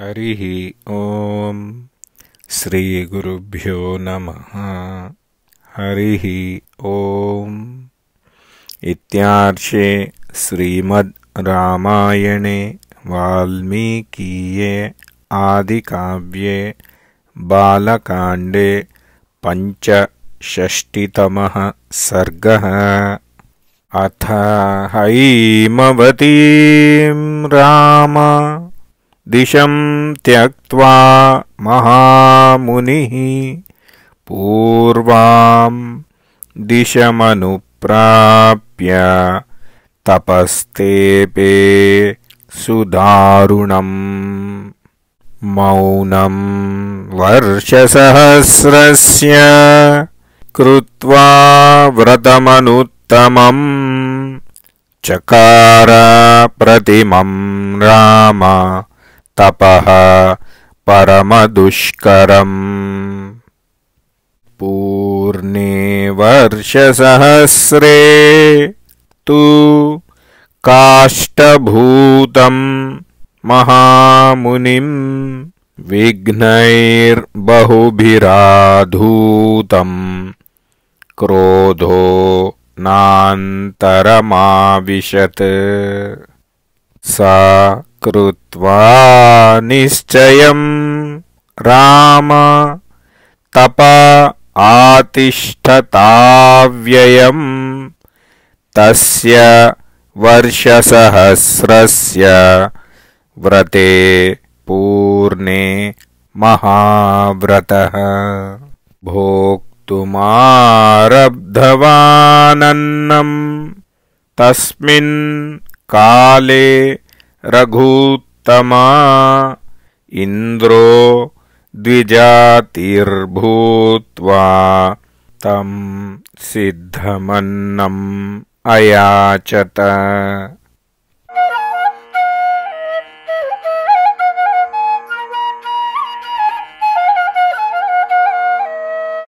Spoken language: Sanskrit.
हरिः ॐ श्रीगुरुभ्यो नमः हरिः ॐ इत्यार्षे श्रीमद् रामायणे वाल्मीकीये आदिकाव्ये बालकाण्डे पञ्चषष्टितमः सर्गः अथ हैमवतीं राम दिशं त्यक्त्वा महामुनिः पूर्वाम् दिशमनुप्राप्य तपस्तेपे सुदारुणम् मौनम् वर्षसहस्रस्य कृत्वा व्रतमनुत्तमम् चकार प्रतिमं। राम तपः परमदुष्करम् पूर्णे वर्षसहस्रे तु काष्ठभूतम् महामुनिम् विघ्नैर्बहुभिराधूतम् क्रोधो नान्तरमाविशत् सा कृत्वा निश्चयम् राम तप आतिष्ठताव्ययम् तस्य वर्षसहस्रस्य व्रते पूर्णे महाव्रतः भोक्तुमारब्धवानन्नम् तस्मिन् काले रघुत्तमा इन्द्रो द्विजातिर्भूत्वा तं सिद्धमन्नम् अयाचत